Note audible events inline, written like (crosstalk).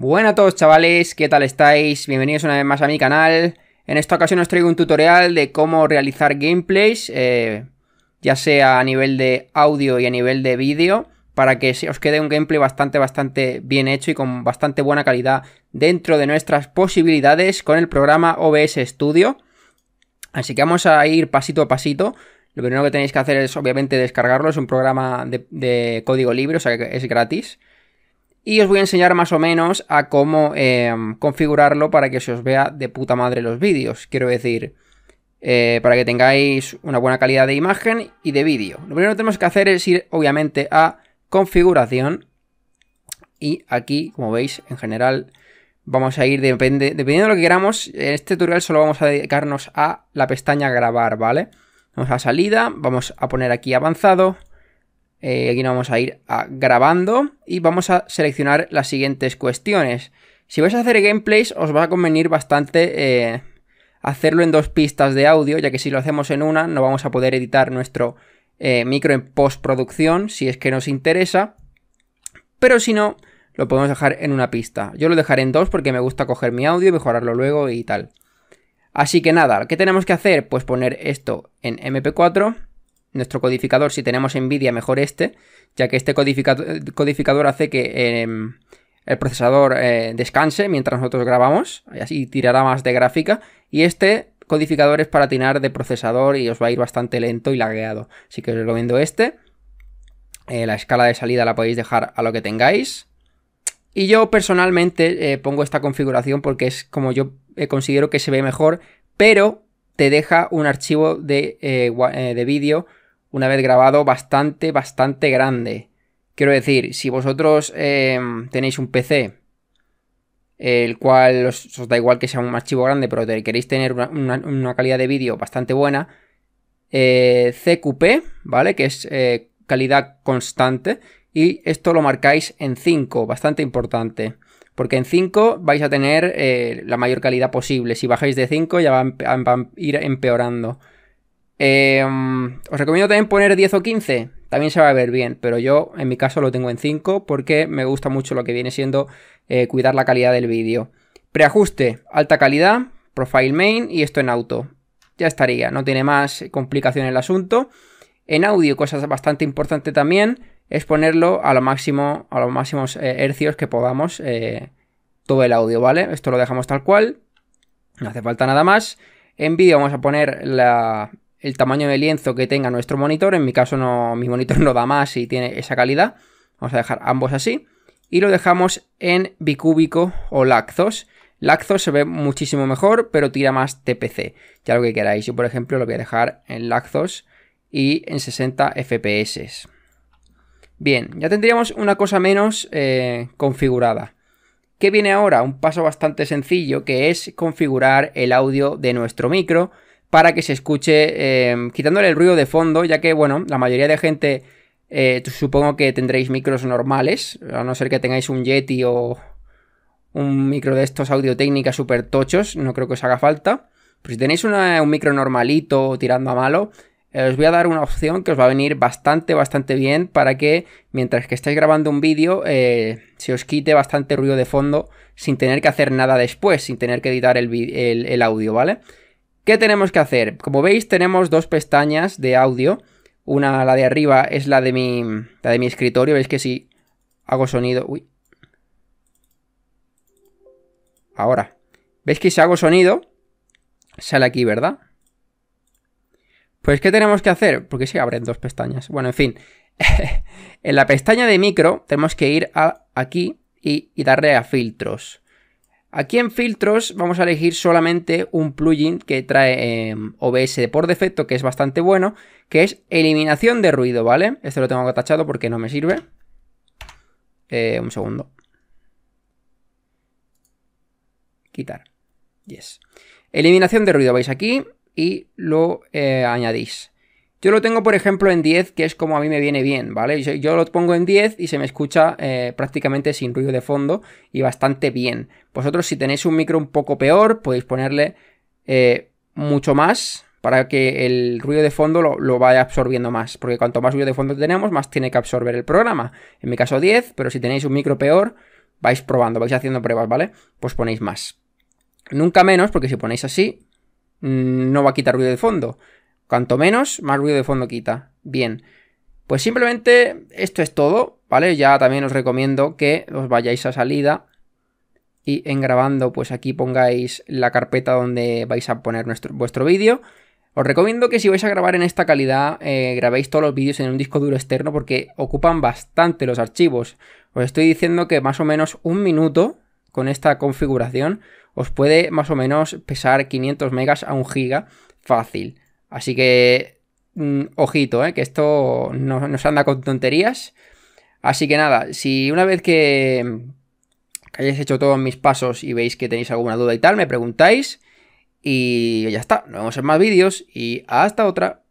Buenas a todos chavales, ¿qué tal estáis? Bienvenidos una vez más a mi canal. En esta ocasión os traigo un tutorial de cómo realizar gameplays, eh, ya sea a nivel de audio y a nivel de vídeo, para que os quede un gameplay bastante, bastante bien hecho y con bastante buena calidad dentro de nuestras posibilidades con el programa OBS Studio. Así que vamos a ir pasito a pasito. Lo primero que tenéis que hacer es obviamente descargarlo, es un programa de, de código libre, o sea que es gratis y os voy a enseñar más o menos a cómo eh, configurarlo para que se os vea de puta madre los vídeos. Quiero decir, eh, para que tengáis una buena calidad de imagen y de vídeo. Lo primero que tenemos que hacer es ir, obviamente, a configuración. Y aquí, como veis, en general vamos a ir, depende, dependiendo de lo que queramos, en este tutorial solo vamos a dedicarnos a la pestaña grabar, ¿vale? Vamos a salida, vamos a poner aquí avanzado, eh, aquí nos vamos a ir a grabando y vamos a seleccionar las siguientes cuestiones. Si vais a hacer gameplays os va a convenir bastante eh, hacerlo en dos pistas de audio, ya que si lo hacemos en una no vamos a poder editar nuestro eh, micro en postproducción, si es que nos interesa. Pero si no, lo podemos dejar en una pista. Yo lo dejaré en dos porque me gusta coger mi audio y mejorarlo luego y tal. Así que nada, ¿qué tenemos que hacer? Pues poner esto en MP4 nuestro codificador, si tenemos NVIDIA, mejor este, ya que este codificador, hace que em, el procesador eh, descanse mientras nosotros grabamos, así tirará más de gráfica, y este codificador es para tirar de procesador y os va a ir bastante lento y lagueado. Así que os vendo este. Eh, la escala de salida la podéis dejar a lo que tengáis. Y yo personalmente eh, pongo esta configuración porque es como yo considero que se ve mejor, pero te deja un archivo de, de vídeo una vez grabado bastante, bastante grande. Quiero decir, si vosotros em, tenéis un PC, el cual os, da igual que sea un archivo grande, pero queréis tener una, calidad de vídeo bastante buena, eh, CQP, ¿vale? Que es eh, calidad constante, y esto lo marcáis en 5, bastante importante. Porque en 5 vais a tener eh, la mayor calidad posible. Si bajáis de 5 ya va a ir empeorando. Em, os recomiendo también poner 10 o 15, también se va a ver bien, pero yo en mi caso lo tengo en 5 porque me gusta mucho lo que viene siendo eh, cuidar la calidad del vídeo. Preajuste, alta calidad, profile main y esto en auto. Ya estaría, no tiene más complicación el asunto. En audio, cosa bastante importante también, es ponerlo a lo máximo, a los máximos eh, hercios que podamos eh, todo el audio, ¿vale? Esto lo dejamos tal cual, no hace falta nada más. En vídeo vamos a poner la, el tamaño de lienzo que tenga nuestro monitor. En mi caso, no, mi monitor (laughs) no da más y tiene esa calidad. Vamos a dejar ambos así. Y lo dejamos en bicúbico o laxos. Laxos se ve muchísimo mejor, pero tira más TPC. Ya lo que queráis. Yo, por ejemplo, lo voy a dejar en laxos y en 60 FPS. Bien, ya tendríamos una cosa menos eh, configurada. ¿Qué viene ahora? Un paso bastante sencillo que es configurar el audio de nuestro micro para que se escuche em, quitándole el ruido de fondo, ya que, bueno, la mayoría de gente eh, supongo que tendréis micros normales, a no ser que tengáis un Yeti o un micro de estos audio técnicas súper tochos, no creo que os haga falta. Pero pues si tenéis un micro normalito tirando a malo, eh, os voy a dar una opción que os va a venir bastante, bastante bien para que mientras que estáis grabando un vídeo eh, se os quite bastante ruido de fondo sin tener que hacer nada después, sin tener que editar el audio, ¿vale? ¿Qué tenemos que hacer? Como veis tenemos dos pestañas de audio. Una, la de arriba, es la de mi, de mi escritorio. Veis que si hago sonido... Uy. Ahora. ¿Veis que si hago sonido? Sale aquí, ¿verdad? Pues, ¿qué tenemos que hacer? Porque si abren dos pestañas. Bueno, en fin. (laughs) en la pestaña de micro tenemos que ir a, aquí y darle a filtros. Aquí en filtros vamos a elegir solamente un plugin que trae em, OBS por defecto, que es bastante bueno, que es eliminación de ruido, ¿vale? Este lo tengo atachado porque no me sirve. Eh, un segundo. Quitar. Yes. Eliminación de ruido, vais aquí y lo eh, añadís. Yo lo tengo, por ejemplo, en 10, que es como a mí me viene bien, ¿vale? Yo, lo pongo en 10 y se me escucha eh, prácticamente sin ruido de fondo y bastante bien. Vosotros, si tenéis un micro un poco peor, podéis ponerle eh, mucho más para que el ruido de fondo lo, lo, vaya absorbiendo más. Porque cuanto más ruido de fondo tenemos, más tiene que absorber el programa. En mi caso 10, pero si tenéis un micro peor, vais probando, vais haciendo pruebas, ¿vale? Pues ponéis más. Nunca menos, porque si ponéis así, mm, no va a quitar ruido de fondo. Cuanto menos, más ruido de fondo quita. Bien. Pues simplemente esto es todo, ¿vale? Ya también os recomiendo que os vayáis a salida y en grabando, pues aquí pongáis la carpeta donde vais a poner vuestro vídeo. Os recomiendo que si vais a grabar en esta calidad, eh, grabéis todos los vídeos en un disco duro externo porque ocupan bastante los archivos. Os estoy diciendo que más o menos un minuto con esta configuración os puede más o menos pesar 500 megas a un giga fácil. Así que, mm, ojito, eh, que esto no, nos anda con tonterías. Así que nada, si una vez que, mm, que hayáis hecho todos mis pasos y veis que tenéis alguna duda y tal, me preguntáis. Y ya está, nos vemos en más vídeos y hasta otra.